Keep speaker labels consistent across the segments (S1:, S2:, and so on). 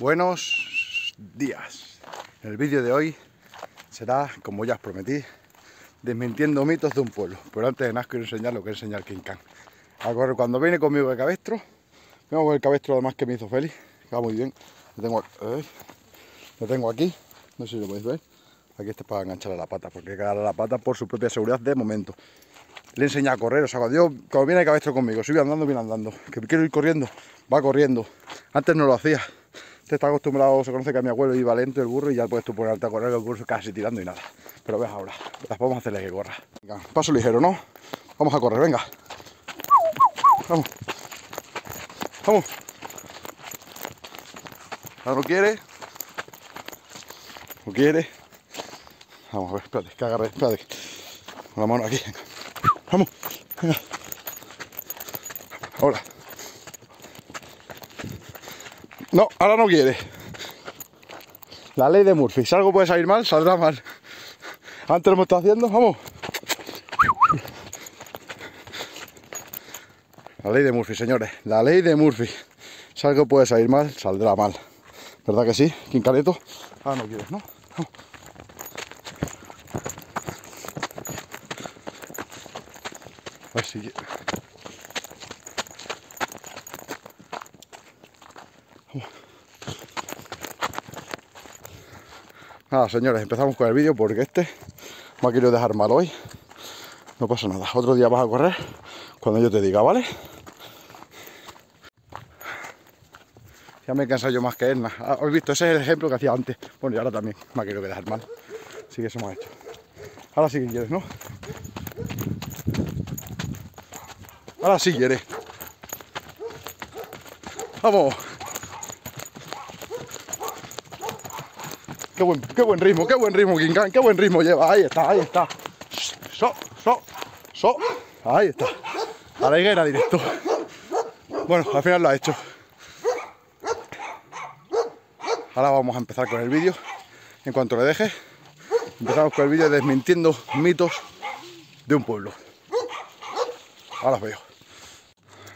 S1: Buenos días. El vídeo de hoy será, como ya os prometí, desmintiendo mitos de un pueblo. Pero antes de nada quiero enseñar lo que enseñar King Khan. Cuando viene conmigo el cabestro, con el cabestro además que me hizo feliz, que va muy bien. Lo tengo, eh, aquí, no sé si lo podéis ver. Aquí está para enganchar a la pata, porque a la pata por su propia seguridad de momento. Le enseña a correr, o sea, cuando, cuando viene el cabestro conmigo, si voy andando, viene andando. Que quiero ir corriendo, va corriendo. Antes no lo hacía, este está acostumbrado, se conoce que a mi abuelo iba lento el burro y ya puedes tú ponerte a correr el burro casi tirando y nada. Pero ves ahora, las podemos hacerle que corra. Venga, paso ligero, ¿no? Vamos a correr, venga. Vamos. Vamos. Ahora no quiere. No quiere. Vamos a ver, espérate, que agarre, espérate. Con la mano aquí. Vamos. Venga. No, ahora no quiere. La ley de Murphy. Si algo puede salir mal, saldrá mal. Antes lo estado haciendo, vamos. La ley de Murphy, señores. La ley de Murphy. Si algo puede salir mal, saldrá mal. ¿Verdad que sí? Quincaneto. Ahora no quiere, ¿no? Vamos. Así que... Nada, señores, empezamos con el vídeo porque este me ha querido dejar mal hoy. No pasa nada. Otro día vas a correr cuando yo te diga, ¿vale? Ya me he cansado yo más que él. Habéis ah, visto, ese es el ejemplo que hacía antes. Bueno, y ahora también me ha querido dejar mal. Así que eso me ha hecho. Ahora sí que quieres, ¿no? Ahora sí quieres. ¡Vamos! Qué buen, ritmo, qué buen ritmo, Gingan, qué buen ritmo lleva. Ahí está, ahí está. So, so, so. Ahí está. A la higuera directo. Bueno, al final lo ha hecho. Ahora vamos a empezar con el vídeo. En cuanto le deje, empezamos con el vídeo desmintiendo mitos de un pueblo. Ahora os veo.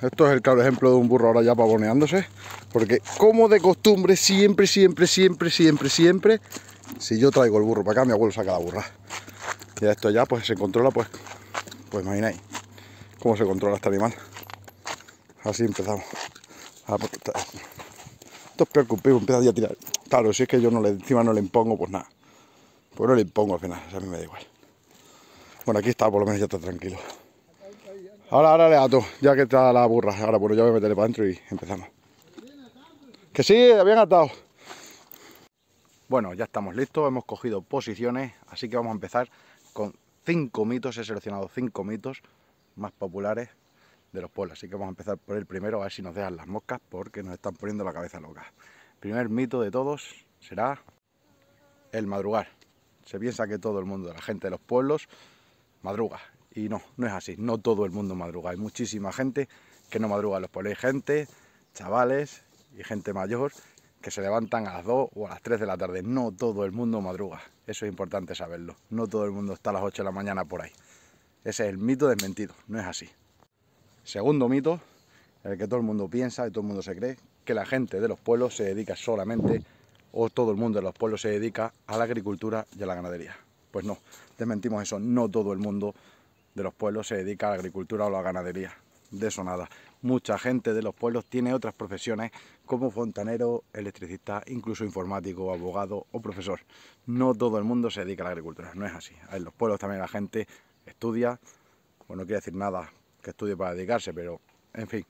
S1: Esto es el claro ejemplo de un burro ahora ya pavoneándose. Porque como de costumbre, siempre, siempre, siempre, siempre, siempre, si yo traigo el burro para acá, mi abuelo saca la burra. Y esto ya pues se controla, pues, pues imagináis cómo se controla este animal. Así empezamos. Ah, pues, esto es peor que un a tirar. Claro, si es que yo no le, encima no le impongo, pues nada. Pues no le impongo al final, a mí me da igual. Bueno, aquí está, por lo menos ya está tranquilo. Ahora, ahora le ato, ya que está la burra. Ahora, bueno, ya voy a meterle para adentro y empezamos. Que sí, habían atado. Bueno, ya estamos listos, hemos cogido posiciones, así que vamos a empezar con cinco mitos. He seleccionado cinco mitos más populares de los pueblos. Así que vamos a empezar por el primero, a ver si nos dejan las moscas, porque nos están poniendo la cabeza loca. El primer mito de todos será el madrugar. Se piensa que todo el mundo, la gente de los pueblos, madruga. Y no, no es así, no todo el mundo madruga. Hay muchísima gente que no madruga los pueblos. Hay gente, chavales y gente mayor que se levantan a las 2 o a las 3 de la tarde. No todo el mundo madruga. Eso es importante saberlo. No todo el mundo está a las 8 de la mañana por ahí. Ese es el mito desmentido, no es así. Segundo mito, el que todo el mundo piensa y todo el mundo se cree, que la gente de los pueblos se dedica solamente, o todo el mundo de los pueblos se dedica a la agricultura y a la ganadería. Pues no, desmentimos eso, no todo el mundo de los pueblos se dedica a la agricultura o la ganadería. De eso nada. Mucha gente de los pueblos tiene otras profesiones como fontanero, electricista, incluso informático, abogado o profesor. No todo el mundo se dedica a la agricultura, no es así. En los pueblos también la gente estudia, pues no quiere decir nada que estudie para dedicarse, pero en fin,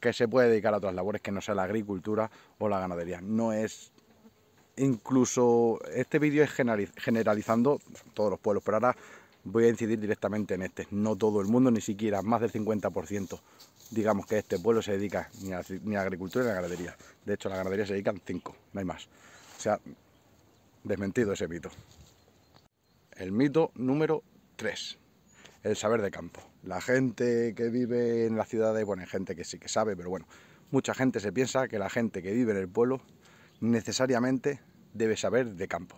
S1: que se puede dedicar a otras labores que no sea la agricultura o la ganadería. No es incluso este vídeo es generalizando todos los pueblos, pero ahora voy a incidir directamente en este. No todo el mundo, ni siquiera más del 50%. Digamos que este pueblo se dedica ni a, agricultura ni a ganadería. De hecho, la ganadería se dedican 5, no hay más. O sea, desmentido ese mito. El mito número 3, el saber de campo. La gente que vive en las ciudades, bueno, hay gente que sí que sabe, pero bueno, mucha gente se piensa que la gente que vive en el pueblo necesariamente debe saber de campo.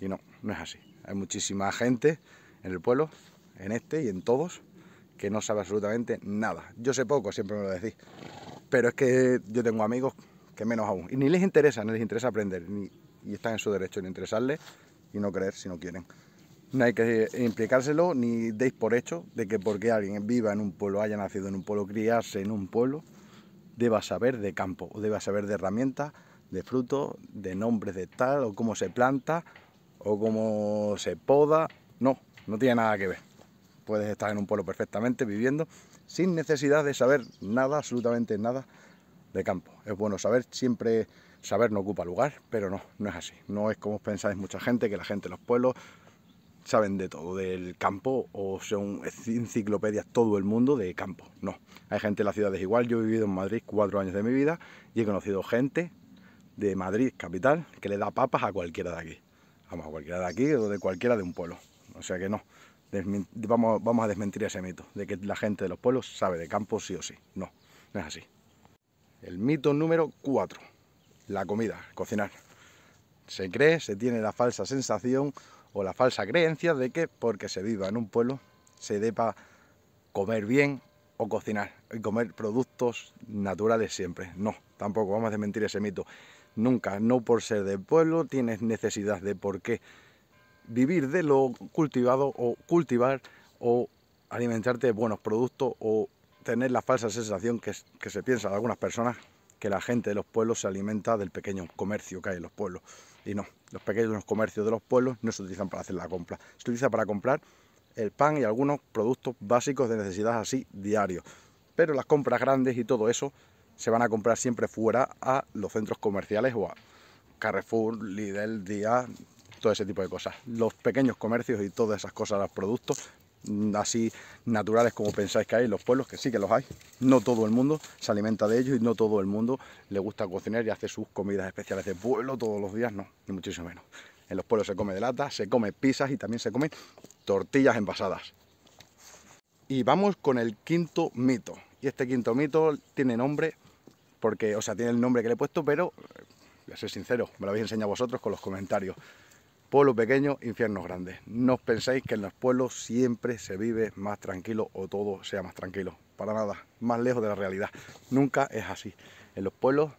S1: Y no, no es así. Hay muchísima gente en el pueblo, en este y en todos, que no sabe absolutamente nada. Yo sé poco, siempre me lo decís, pero es que yo tengo amigos que menos aún, y ni les interesa, no les interesa aprender, y están en su derecho de interesarles y no creer si no quieren. No hay que implicárselo ni deis por hecho de que porque alguien viva en un pueblo, haya nacido en un pueblo, criarse en un pueblo, deba saber de campo, o deba saber de herramientas, de frutos, de nombres de tal, o cómo se planta, o cómo se poda, no, no tiene nada que ver. Puedes estar en un pueblo perfectamente viviendo sin necesidad de saber nada, absolutamente nada de campo. Es bueno saber, siempre saber no ocupa lugar, pero no, no es así. No es como pensáis mucha gente, que la gente de los pueblos saben de todo, del campo, o son enciclopedias todo el mundo de campo. No, hay gente en las ciudades igual. Yo he vivido en Madrid cuatro años de mi vida y he conocido gente de Madrid, capital, que le da papas a cualquiera de aquí. Vamos, a cualquiera de aquí o de cualquiera de un pueblo. O sea que no, vamos, a desmentir ese mito de que la gente de los pueblos sabe de campo sí o sí. No, no es así. El mito número 4, la comida, cocinar. Se cree, se tiene la falsa sensación o la falsa creencia de que porque se viva en un pueblo se depa comer bien o cocinar y comer productos naturales siempre. No, tampoco vamos a desmentir ese mito. Nunca, no por ser del pueblo tienes necesidad de por qué vivir de lo cultivado o cultivar o alimentarte de buenos productos o tener la falsa sensación que, se piensa de algunas personas que la gente de los pueblos se alimenta del pequeño comercio que hay en los pueblos. Y no, los pequeños comercios de los pueblos no se utilizan para hacer la compra, se utiliza para comprar el pan y algunos productos básicos de necesidad así diarios. Pero las compras grandes y todo eso se van a comprar siempre fuera a los centros comerciales o a Carrefour, Lidl, Día, todo ese tipo de cosas. Los pequeños comercios y todas esas cosas, los productos mm, así naturales como pensáis que hay en los pueblos, que sí que los hay. No todo el mundo se alimenta de ellos y no todo el mundo le gusta cocinar y hace sus comidas especiales de pueblo todos los días, no, ni muchísimo menos. En los pueblos se come de lata, se come pizzas y también se comen tortillas envasadas. Y vamos con el quinto mito. Y este quinto mito tiene nombre, porque, o sea, tiene el nombre que le he puesto, pero eh, voy a ser sincero, me lo habéis enseñado vosotros con los comentarios. Pueblos pequeños, infiernos grandes. No os penséis que en los pueblos siempre se vive más tranquilo o todo sea más tranquilo. Para nada, más lejos de la realidad. Nunca es así. En los pueblos,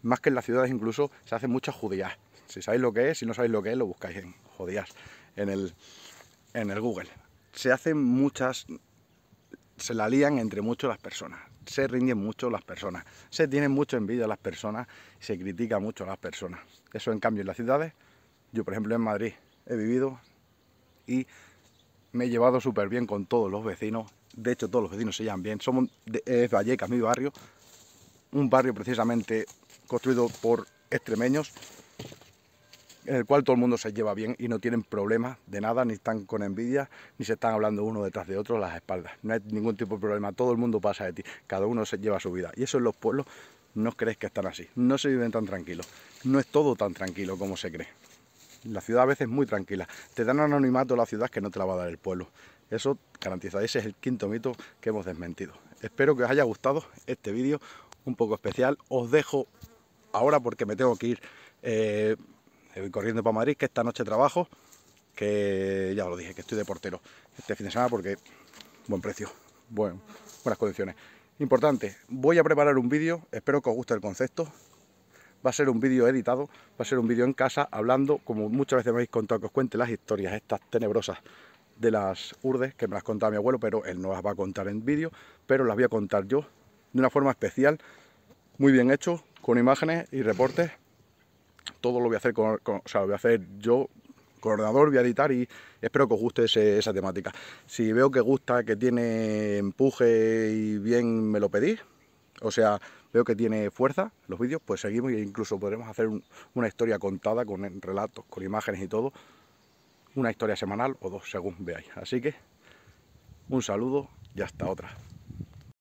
S1: más que en las ciudades incluso, se hacen muchas judías. Si sabéis lo que es, si no sabéis lo que es, lo buscáis en judías, en el, Google. Se hacen muchas, se la lían entre mucho las personas se rinden mucho las personas, se tienen mucho envidia a las personas, se critica mucho a las personas. Eso en cambio en las ciudades yo, por ejemplo, en Madrid he vivido y me he llevado súper bien con todos los vecinos. De hecho, todos los vecinos se llevan bien. Somos es Vallecas, mi barrio. Un barrio precisamente construido por extremeños, en el cual todo el mundo se lleva bien y no tienen problemas de nada, ni están con envidia, ni se están hablando uno detrás de otro a las espaldas. No hay ningún tipo de problema, todo el mundo pasa de ti, cada uno se lleva su vida. Y eso en los pueblos no crees que están así, no se viven tan tranquilos, no es todo tan tranquilo como se cree. La ciudad a veces es muy tranquila. Te dan anonimato la ciudad que no te la va a dar el pueblo. Eso garantiza. Ese es el quinto mito que hemos desmentido. Espero que os haya gustado este vídeo un poco especial. Os dejo ahora porque me tengo que ir eh, corriendo para Madrid, que esta noche trabajo, que ya os lo dije, que estoy de portero este fin de semana porque buen precio, buenas condiciones. Importante, voy a preparar un vídeo, espero que os guste el concepto, va a ser un vídeo editado, va a ser un vídeo en casa hablando, como muchas veces me habéis contado que os cuente las historias estas tenebrosas de las urdes, que me las contaba mi abuelo, pero él no las va a contar en vídeo, pero las voy a contar yo de una forma especial, muy bien hecho, con imágenes y reportes. Todo lo voy a hacer, con, lo a hacer yo con ordenador, voy a editar y espero que os guste esa temática. Si veo que gusta, que tiene empuje y bien, me lo pedís. O sea, veo que tiene fuerza los vídeos, pues seguimos e incluso podremos hacer una historia contada con relatos, con imágenes y todo. Una historia semanal o dos, según veáis. Así que un saludo y hasta otra.